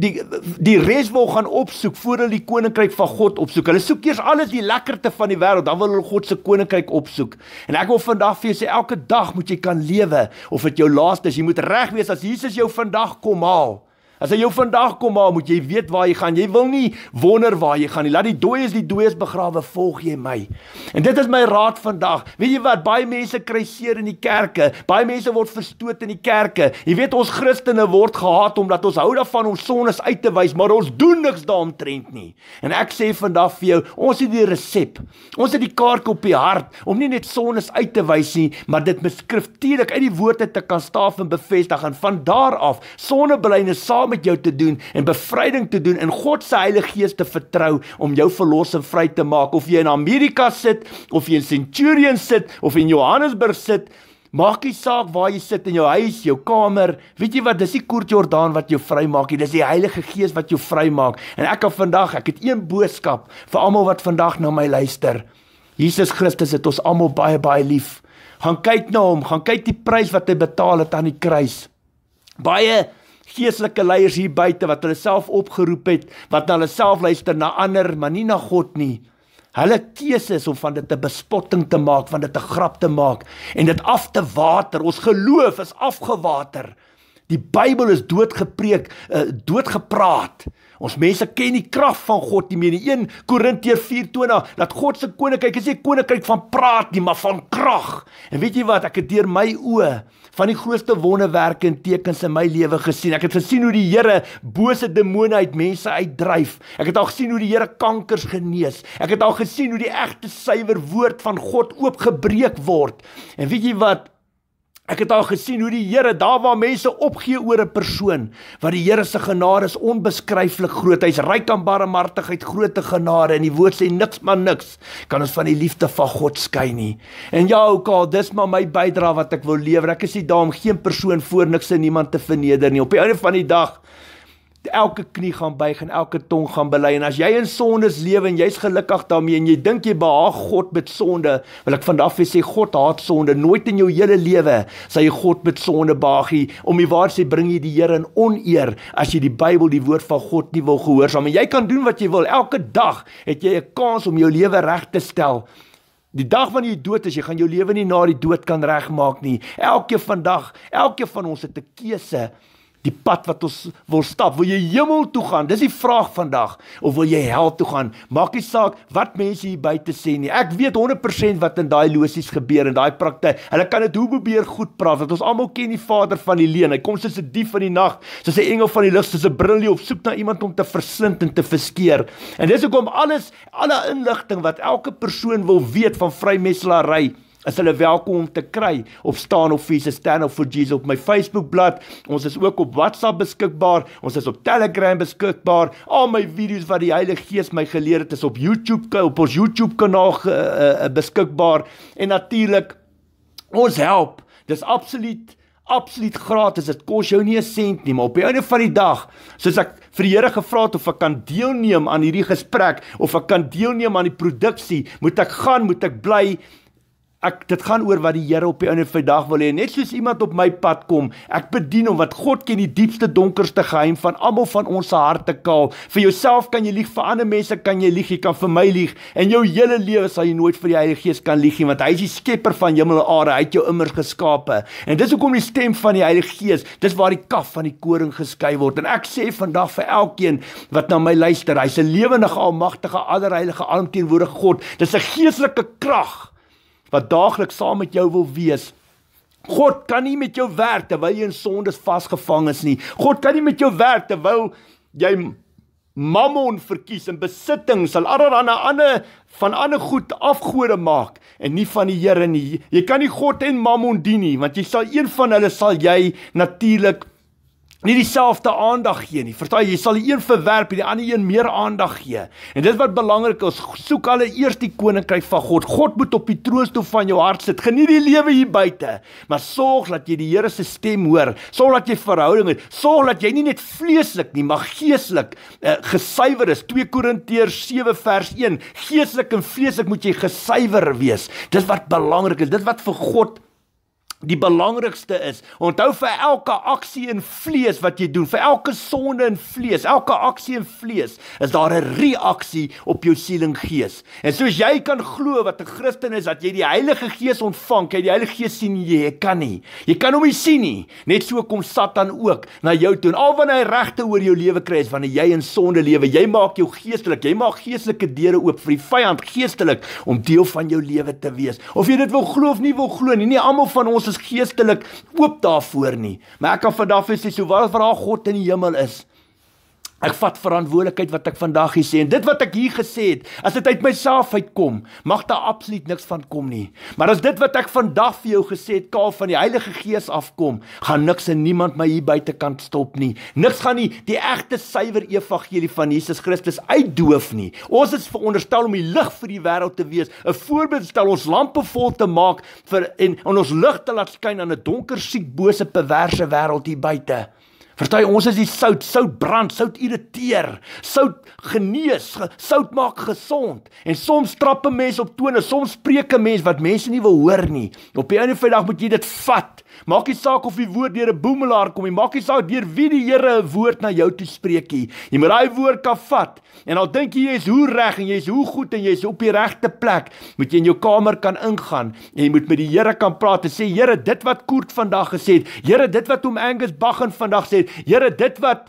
die die res wil gaan opsoek voordat hulle die koninkryk van God opsoek. Hulle soek eers alles die lekkerte van die wêreld, dan wil hulle God se koninkryk opsoek. En ek wil vandag vir jou sê elke dag moet jy kan lewe of dit jou laaste is. Jy moet reg wees as Jesus jou vandag kom haal. As hy jou vandag kom haal, moet jy weet waar jy gaan. Jy wil nie wonder waar jy gaan nie. Laat die dooies die dooies begrawe, volg jy my. En dit is my raad vandag. Weet jy wat? Baie mense kry seer in die kerke. Baie mense word verstoot in die kerke. Jy weet ons Christene word gehaat omdat ons hou daarvan om sones uit te wys, maar ons doen niks daaromtrent nie. En ek sê vandag vir jou, ons het die resep. Ons het die kaart op die hart om nie net sones uit te wys nie, maar dit beskryf tydelik uit die woorde te kan staaf en bevestig en van daar af sonnebelyne saam met jou te doen en bevryding te doen en God se Heilige Gees te vertrou om jou verlossing vry te maak of jy in Amerika sit of jy in Centurion sit of in Johannesburg sit Maak nie saak waar jy sit in jou huis, jou kamer. Weet jy wat? Dis die Koort Jordaan wat jou vrymaak. Dit is die Heilige Gees wat jou vrymaak. En ek het vandag, ek het een boodskap vir almal wat vandag na my luister. Jesus Christus het ons almal baie baie lief. Gaan kyk na hom, gaan kyk die prys wat hy betaal het aan die kruis. Baie geestelike leiers hier buite wat hulle self opgeroep het, wat hulle self luister na ander, maar nie na God nie. Hulle keuses om van dit 'n bespotting te maak, van dit 'n grap te maak en dit af te water. Ons geloof is afgewater. Die Bybel is doodgepreek, uh, doodgepraat. Ons mense ken die krag van God nie meer nie. 1 Korintië 4:20 dat God se koninkryk is nie 'n koninkryk van praat nie, maar van krag. En weet jy wat? Ek het deur my oë van die grootste wonderwerke en tekens in my lewe gesien. Ek het gesien hoe die Here bose demone uit mense uitdryf. Ek het al gesien hoe die Here kankers genees. Ek het al gesien hoe die egte suiwer woord van God oopgebreek word. En weet jy wat? Ek het al gesien hoe die Here daar waar mense opgee oor 'n persoon, wat die Here se genade is onbeskryflik groot. Hy's ryk aan barmhartigheid, grootte genade en die woord sê niks maar niks kan ons van die liefde van God skei nie. En ja, ook al dis maar my bydrae wat ek wil lewer. Ek is nie daar om geen persoon voor niks en niemand te verneder nie. Op die einde van die dag elke knie gaan buig en elke tong gaan bely en as jy in sondes lewe en jy's gelukkig daarmee en jy dink jy behaag God met sonde wil ek vandag vir sê God haat sonde nooit in jou hele lewe sal jy God met sonde behaagie om die waar sê bring jy die Here in oneer as jy die Bybel die woord van God nie wil gehoorsaam en jy kan doen wat jy wil elke dag het jy 'n kans om jou lewe reg te stel Die dag van jy dood is, jy gaan jou lewe nie na die dood kan regmaak nie. Elkeen vandag, elkeen van ons het 'n keuse die pad wat ons wil stap. Wil jy hemel toe gaan? Dis die vraag vandag. Of wil jy hel toe gaan? Maak nie saak wat mense hier buite sê nie. Ek weet 100% wat in daai losies gebeur en daai praktyk. Hulle kan dit hoe probeer goed praat dat ons almal ken die Vader van die leuen. Hy kom soos 'n dief van die nag, soos 'n engel van die lig, soos 'n brilie op soek na iemand om te verslind en te verskeer. En dis hoekom alles alle inligting wat elke persoon wil weet van vrymeselaarry is hulle welkom om te kry op staan of fees staan of for Jesus op my Facebook bladsy. Ons is ook op WhatsApp beskikbaar. Ons is op Telegram beskikbaar. Al my video's wat die Heilige Gees my geleer het is op YouTube op ons YouTube kanaal uh, beskikbaar. En natuurlik ons help. Dis absoluut absoluut gratis. Dit kos jou nie 'n sent nie, maar op die einde van die dag, soos ek vir die Here gevra het of ek kan deelneem aan hierdie gesprek of ek kan deelneem aan die produksie, moet ek gaan, moet ek bly Ek dit gaan oor wat die Here op die einde van die dag wil hê. Net soos iemand op my pad kom, ek bedien hom wat God ken die diepste donkerste geheim van almal van ons se harte kaal. Vir jouself kan jy lieg, vir ander mense kan jy lieg, jy kan vir my lieg en jou hele lewe sal jy nooit vir die Heilige Gees kan lieg nie, want hy is die skepper van hemel en aarde. Hy het jou immers geskape. En dis hoekom die stem van die Heilige Gees, dis waar die kaf van die koring geskei word. En ek sê vandag vir elkeen wat na my luister, hy's 'n lewendige, almagtige, allerheilige, alomteenwoordige God. Dis 'n geestelike krag wat daagliks saam met jou wil wees. God kan nie met jou werk terwyl jy in sondes vasgevang is nie. God kan nie met jou werk terwyl jy mammon verkies en besitting sal allerlei 'n ander van ander goed afgode maak en nie van die Here nie. Jy kan nie God en mammon dien nie, want jy sal een van hulle sal jy natuurlik nie dieselfde aandag gee nie. Verstaan jy, jy sal die een verwerp en die ander een meer aandag gee. En dit wat belangrik is, soek alle eers die koninkryk van God. God moet op die troonstoel van jou hart sit. Geniet die lewe hier buite, maar sorg dat jy die Here se stem hoor. Sorg dat jy verhouding het. Sorg dat jy nie net vleeslik nie, maar geestelik uh, gesuiwer is. 2 Korintiërs 7 vers 1. Geestelik en vleeslik moet jy gesuiwer wees. Dis wat belangrik is. Dit wat vir God die belangrikste is. Onthou vir elke aksie in vlees wat jy doen, vir elke sonde in vlees, elke aksie in vlees, is daar 'n reaksie op jou siel en gees. En soos jy kan glo wat 'n Christen is dat jy die Heilige Gees ontvang, jy die Heilige Gees sien jy, jy kan nie. Jy kan hom nie sien nie. Net so kom Satan ook na jou toe. Al wanneer hy regte oor jou lewe kry is wanneer jy in sonde lewe. Jy maak jou geestelik, jy maak geestelike deure oop vir die vyand geestelik om deel van jou lewe te wees. Of jy dit wil glo of nie wil glo nie, nie almal van ons ons geestelik oop daarvoor nie. Maar ek kan vandag vir sê, so wat vra God in die hemel is, Ek vat verantwoordelikheid wat ek vandag gesê en dit wat ek hier gesê het, as dit uit myself uitkom, mag daar absoluut niks van kom nie. Maar as dit wat ek vandag vir jou gesê het, kaal van die Heilige Gees afkom, gaan niks en niemand my hier buitekant stop nie. Niks gaan nie die egte suiwer evangelie van Jesus Christus uitdoof nie. Ons is veronderstel om die lig vir die wêreld te wees, 'n voorbeeld stel ons lampe vol te maak vir en, en ons lig te laat skyn aan 'n donker, siek, bose, perverse wêreld hier buite. Verstaan jy, ons is die sout, sout brand, sout irriteer, sout genees, sout maak gesond. En soms trappe mense op tone, soms spreek 'n mens wat mense nie wil hoor nie. Op 'n ander dag moet jy dit vat. Maak nie saak of die woord deur 'n boemelaar kom nie, maak nie saak deur wie die Here 'n woord na jou toe spreek nie. Jy moet daai woord kan vat. En al dink jy jy's hoe reg en jy's hoe goed en jy's op die regte plek, moet jy in jou kamer kan ingaan en jy moet met die Here kan praat en sê Here, dit wat Koert vandag gesê het, Here, dit wat Hom Angus Bach vandag sê het, Here, dit wat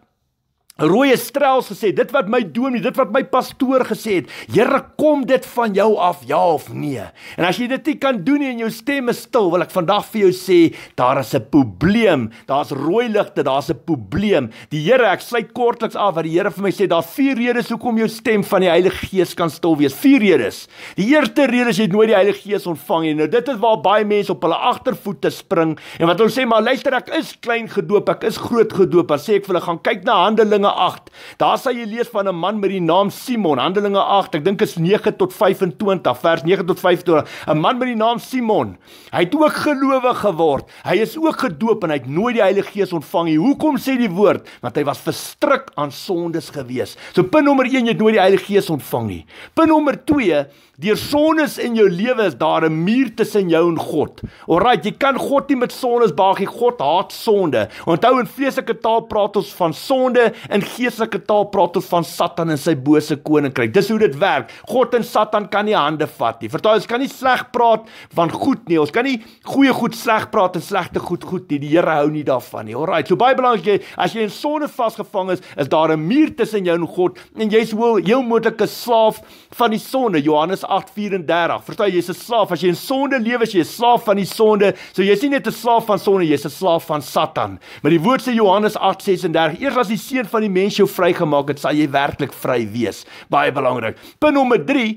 rooi strels gesê dit wat my dominee dit wat my pastoor gesê het Here kom dit van jou af ja of nee en as jy dit nie kan doen nie en jou stem is stil wil ek vandag vir jou sê daar is 'n probleem daar's rooi ligte daar's 'n probleem die Here ek sluit kortliks af wat die Here vir my sê daar vier redes hoekom jou stem van die Heilige Gees kan stil wees vier redes die eerste rede is jy het nooit die Heilige Gees ontvang nie nou dit is waar baie mense op hulle agtervoete spring en wat hulle sê maar luister ek is klein gedoop ek is groot gedoop dan sê ek vir hulle gaan kyk na handelinge Handelinge 8. Daar sal jy leer van 'n man met die naam Simon. Handelinge 8, ek dink is 9 tot 25, vers 9 tot 25. 'n Man met die naam Simon. Hy het ook gelowig geword. Hy is ook gedoop en hy het nooit die Heilige Gees ontvang nie. Hoekom sê die woord? Want hy was verstrik aan sondes gewees. So punt nommer 1, jy het nooit die Heilige Gees ontvang nie. Punt nommer 2, Deur sones in jou lewe is daar 'n muur tussen jou en God. Alraight, jy kan God nie met sones baagie. God haat sonde. Onthou in vleeslike taal praat ons van sonde en in geestelike taal praat ons van Satan en sy bose koninkryk. Dis hoe dit werk. God en Satan kan nie hande vat nie. Vertel ons kan nie sleg praat van goed nie. Ons kan nie goeie goed sleg praat en slegte goed goed nie. Die Here hou nie daarvan nie. Alraai, so baie belangrik jy as jy in sonde vasgevang is, is daar 'n muur tussen jou en God en jy is wel heel moontlike slaaf van die sonde. Johannes 8:34. Vertel jy's 'n slaaf as jy in sonde lewe, jy's slaaf van die sonde. So jy's nie net 'n slaaf van sonde, jy's 'n slaaf van Satan. Maar die woord sê Johannes 8:36, eers as die seun van van die mens jou vrygemaak het, sal jy werklik vry wees. Baie belangrik. Punt nommer 3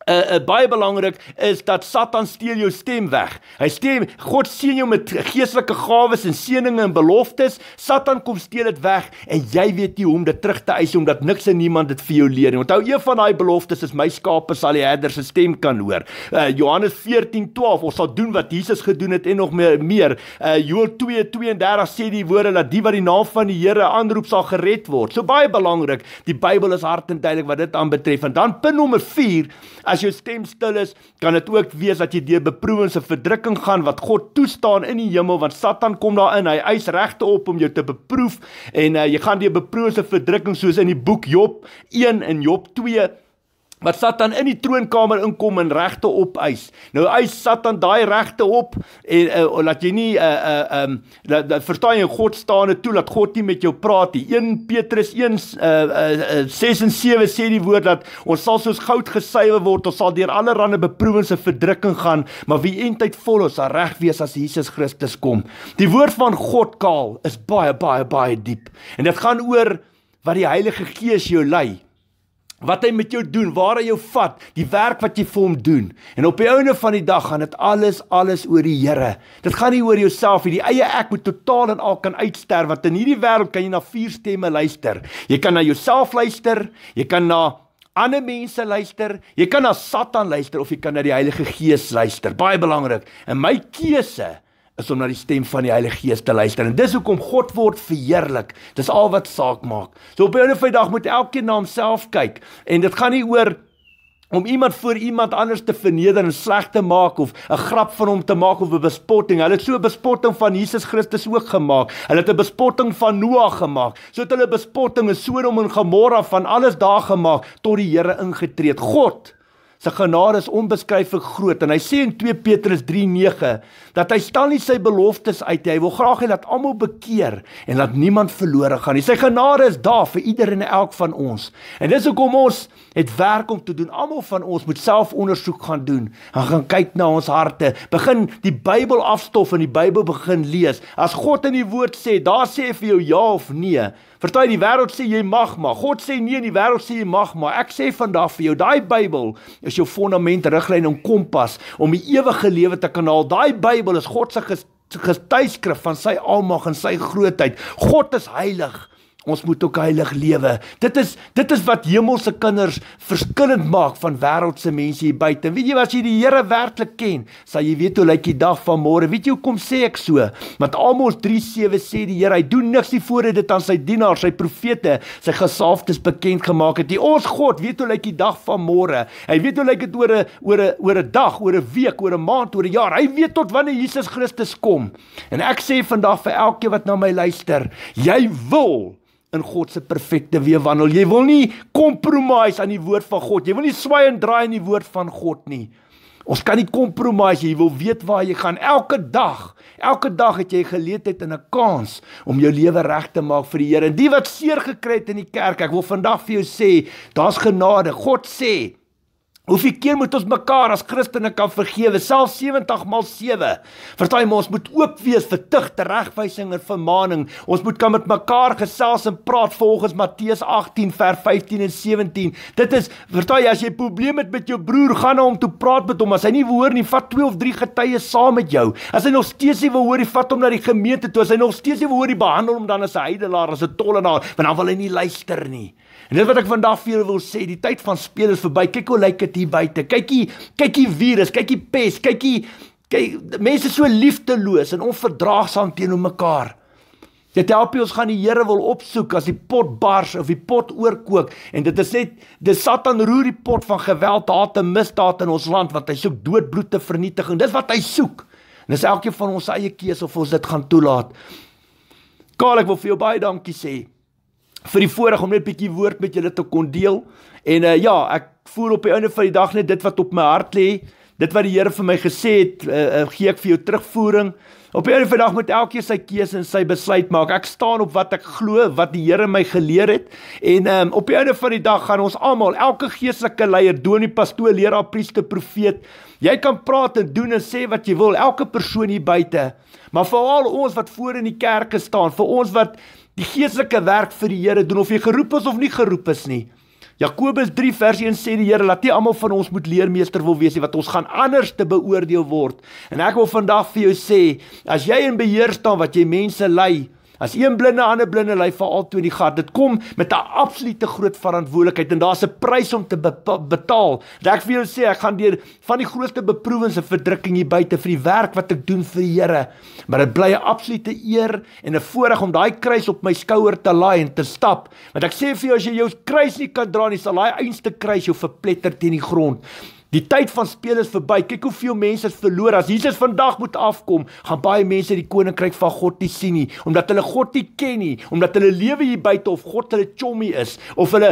'n uh, eh, uh, eh, baie belangrik is dat Satan steel jou stem weg. Hy steel God seën jou met geestelike gawes en seëninge en beloftes. Satan kom steel dit weg en jy weet nie hoe om dit terug te eis omdat niks en niemand dit vir jou leer nie. Onthou een van daai beloftes is my skape sal die herder se stem kan hoor. Uh, Johannes 14:12 ons sal doen wat Jesus gedoen het en nog meer. meer. Uh, Joël 2:32 sê die woorde dat die wat die naam van die Here aanroep sal gered word. So baie belangrik, die Bybel is hard en duidelik wat dit aanbetref. En dan punt nommer 4 As jou stem stil is, kan dit ook wees dat jy deur beproewings en verdrukking gaan wat God toestaan in die hemel want Satan kom daarin. Hy eis regte op om jou te beproef en uh, jy gaan deur beproewings en verdrukking soos in die boek Job 1 en Job 2 wat Satan in die troonkamer inkom en regte opeis. Nou eis Satan daai regte op en uh, laat jy nie 'n uh, eh, 'n uh, eh, um, ehm, dat, dat verstaan jy God staande toe dat God nie met jou praat nie. 1 Petrus 1 uh, uh, uh, 6 en 7 sê die woord dat ons sal soos goud gesuiwe word, ons sal deur allerlei beproewings en verdrukking gaan, maar wie eintlik vol ons sal reg wees as Jesus Christus kom. Die woord van God kaal is baie baie baie diep. En dit gaan oor wat die Heilige Gees jou lei wat hy met jou doen, waar hy jou vat, die werk wat jy vir hom doen. En op die einde van die dag gaan dit alles alles oor die Here. Dit gaan nie oor jouself nie. Die eie ek moet totaal en al kan uitster want in hierdie wêreld kan jy na vier stemme luister. Jy kan na jouself luister, jy kan na ander mense luister, jy kan na Satan luister of jy kan na die Heilige Gees luister. Baie belangrik. En my keuse is om na die stem van die Heilige Gees te luister. En dis hoekom God word verheerlik. Dis al wat saak maak. So op 'n ander vyf dag moet elkeen na homself kyk en dit gaan nie oor om iemand voor iemand anders te verneder en sleg te maak of 'n grap van hom te maak of 'n bespotting. Hulle het so 'n bespotting van Jesus Christus ook gemaak. Hulle het 'n bespotting van Noag gemaak. So het hulle bespotting en Sodom en Gomorra van alles daar gemaak tot die Here ingetree het. God se genade is onbeskryflik groot en hy sê in 2 Petrus 3:9 dat hy staan nie sy beloftes uit nie. Hy wil graag hê dat almal bekeer en dat niemand verlore gaan nie. Sy genade is daar vir ieder en elk van ons. En dis hoekom ons het werk om te doen. Almal van ons moet self ondersoek gaan doen. Gaan gaan kyk na ons harte. Begin die Bybel afstof en die Bybel begin lees. As God in die woord sê, daar sê hy vir jou ja of nee. Verstaan jy die wêreld sê jy mag maar. God sê nee en die wêreld sê jy mag maar. Ek sê vandag vir jou, daai Bybel is jou fondament, riglyn en kompas om die ewige lewe te kan haal. Daai Bybel Bybel is God se getuieskrif van sy almag en sy grootheid. God is heilig. Ons moet ook heilig lewe. Dit is dit is wat hemelse kinders verskillend maak van wêreldse mense hier buite. Weet jy as jy die Here werklik ken, sal jy weet hoe lyk die dag van môre. Weet jy hoekom sê ek so? Want Amos 3:7 sê die Here, hy doen niks nie voordat dit aan sy dienaars, sy profete, sy gesalfdes bekend gemaak het. Die ons God weet hoe lyk die dag van môre. Hy weet hoe lyk dit oor 'n oor 'n oor 'n dag, oor 'n week, oor 'n maand, oor 'n jaar. Hy weet tot wanneer Jesus Christus kom. En ek sê vandag vir elkeen wat na my luister, jy wil in God se perfekte wee wandel. Jy wil nie compromise aan die woord van God. Jy wil nie swaai en draai in die woord van God nie. Ons kan nie compromise. Jy wil weet waar jy gaan elke dag. Elke dag het jy geleentheid en 'n kans om jou lewe reg te maak vir die Here. En die wat seer gekry het in die kerk, ek wil vandag vir jou sê, daar's genade. God sê, Hoeveel keer moet ons mekaar as Christene kan vergewe? Selfs 70 maal 7. Verstaan jy maar ons moet oop wees vir tugte regwysing en vermaning. Ons moet kan met mekaar gesels en praat volgens Matteus 18 vers 15 en 17. Dit is verstaan jy as jy probleme het met jou broer, gaan na hom toe praat met hom. As hy nie hoor nie, vat 2 of 3 getuies saam met jou. As hy nog steeds nie wil hoor nie, vat hom na die gemeente toe. As hy nog steeds nie wil hoor nie, behandel hom dan as 'n heidelaar, as 'n tollenaar, want dan wil hy nie luister nie. En dit wat ek vandag vir julle wil sê, die tyd van speel is verby. Kyk hoe lyk dit hier buite. Kyk hier, kyk hier virus, kyk hier pes, kyk hier kyk mense so liefdeloos en onverdraagsaam teenoor mekaar. Dit help ons gaan die Here wil opsoek as die pot bars of die pot oorkook en dit is net dis Satan roer die pot van geweld, haat en misdaad in ons land wat hy soek dood, bloed te vernietig. Dis wat hy soek. En dis elkeen van ons eie keuse of ons dit gaan toelaat. Kaal ek wil vir jou baie dankie sê vir die voorreg om net 'n bietjie woord met julle te kon deel. En uh, ja, ek voel op die einde van die dag net dit wat op my hart lê, dit wat die Here vir my gesê het, uh, uh, gee ek vir jou terugvoering. Op die einde van die dag moet elkeen sy keuse en sy besluit maak. Ek staan op wat ek glo, wat die Here my geleer het. En um, op die einde van die dag gaan ons almal, elke geestelike leier, dominee, pastoor, leraar, priester, profeet, jy kan praat en doen en sê wat jy wil, elke persoon hier buite. Maar veral ons wat voor in die kerk staan, vir ons wat die geestelike werk vir die Here doen of jy geroep is of nie geroep is nie. Jakobus 3 vers 1 sê die Here laat nie almal van ons moet leermeester wil wees nie wat ons gaan anders te beoordeel word. En ek wil vandag vir jou sê, as jy in beheer staan wat jy mense lei, As een blinde aan 'n blinde lei vir al twee in die gat, dit kom met 'n absolute groot verantwoordelikheid en daar's 'n prys om te be betaal. Dat ek vir jou sê, ek gaan deur van die grootste beproewings en verdrukking hier buite vir die werk wat ek doen vir die Here, maar dit bly 'n absolute eer en 'n voorreg om daai kruis op my skouer te laai en te stap. Want ek sê vir jou as jy jou kruis nie kan dra nie, sal daai eenste kruis jou verpletter teen die grond. Die tyd van speel is verby. Kyk hoeveel mense is verlore. As Jesus vandag moet afkom, gaan baie mense die koninkryk van God nie sien nie, omdat hulle God nie ken nie, omdat hulle lewe hier buite of God hulle chommy is of hulle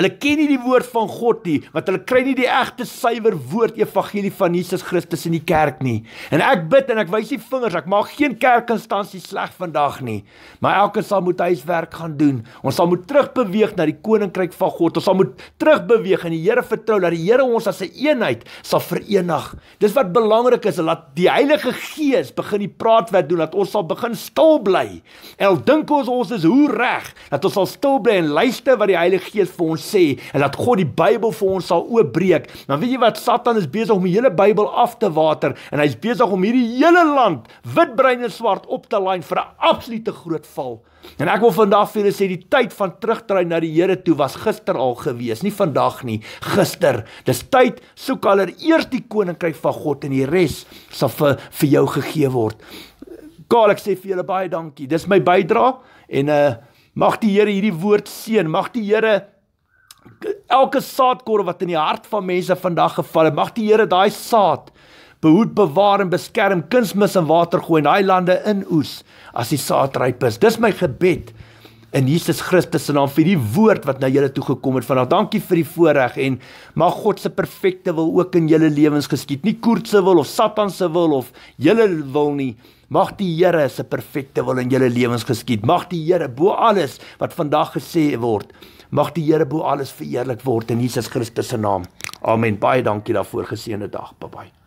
Hulle ken nie die woord van God nie, want hulle kry nie die egte suiwer woord evangelie van Jesus Christus in die kerk nie. En ek bid en ek wys die vingers, ek maak geen kerkinstansie sleg vandag nie, maar elke sal moet huiswerk gaan doen. Ons sal moet terugbeweeg na die koninkryk van God. Ons sal moet terugbeweeg en die Here vertrou dat die Here ons as 'n een eenheid sal verenig. Dis wat belangrik is, laat die Heilige Gees begin die praatwerk doen dat ons sal begin stil bly. En al dink ons ons is hoe reg dat ons sal stil bly en luister wat die Heilige Gees vir ons sê en dat God die Bybel vir ons sal oopbreek, dan nou weet jy wat Satan is besig om die hele Bybel af te water en hy's besig om hierdie hele land wit, bruin en swart op te lyn vir 'n absolute groot val. En ek wil vandag vir julle sê die tyd van terugdraai na die Here toe was gister al gewees, nie vandag nie, gister. Dis tyd soek allereers die koninkryk van God en die res sal vir vir jou gegee word. Gaan ek sê vir julle baie dankie. Dis my bydrae en uh mag die Here hierdie woord seën. Mag die Here elke saadkorrel wat in die hart van mense vandag geval het, mag die Here daai saad behoed, bewaar en beskerm, kunsmis en water gooi en daai lande inoes as die saad ryp is. Dis my gebed in Jesus Christus se naam vir die woord wat na julle toe gekom het. Vanaand dankie vir die voorreg en mag God se perfekte wil ook in julle lewens geskied. Nie koorts se wil of Satan se wil of julle wil nie. Mag die Here se perfekte wil in julle lewens geskied. Mag die Here bo alles wat vandag gesê word Mag die Here bo alles verheerlik word in Jesus Christus se naam. Amen. Baie dankie daarvoor. Geseënde dag. Bye bye.